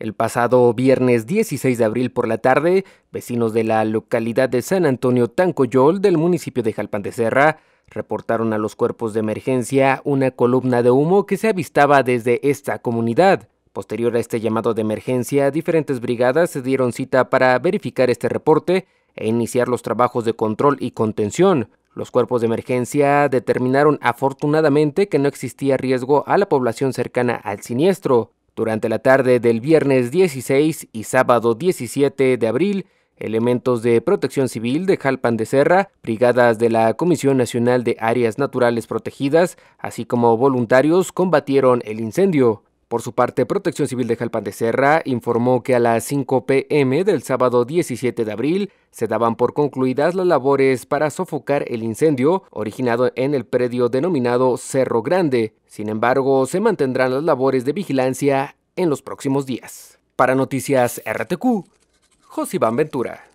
El pasado viernes 16 de abril por la tarde, vecinos de la localidad de San Antonio Tancoyol del municipio de Jalpan de Serra reportaron a los cuerpos de emergencia una columna de humo que se avistaba desde esta comunidad. Posterior a este llamado de emergencia, diferentes brigadas se dieron cita para verificar este reporte e iniciar los trabajos de control y contención. Los cuerpos de emergencia determinaron afortunadamente que no existía riesgo a la población cercana al siniestro. Durante la tarde del viernes 16 y sábado 17 de abril, elementos de protección civil de Jalpan de Serra, brigadas de la Comisión Nacional de Áreas Naturales Protegidas, así como voluntarios combatieron el incendio. Por su parte, Protección Civil de Jalpan de Serra informó que a las 5 pm del sábado 17 de abril se daban por concluidas las labores para sofocar el incendio originado en el predio denominado Cerro Grande. Sin embargo, se mantendrán las labores de vigilancia en los próximos días. Para Noticias RTQ, José Ventura.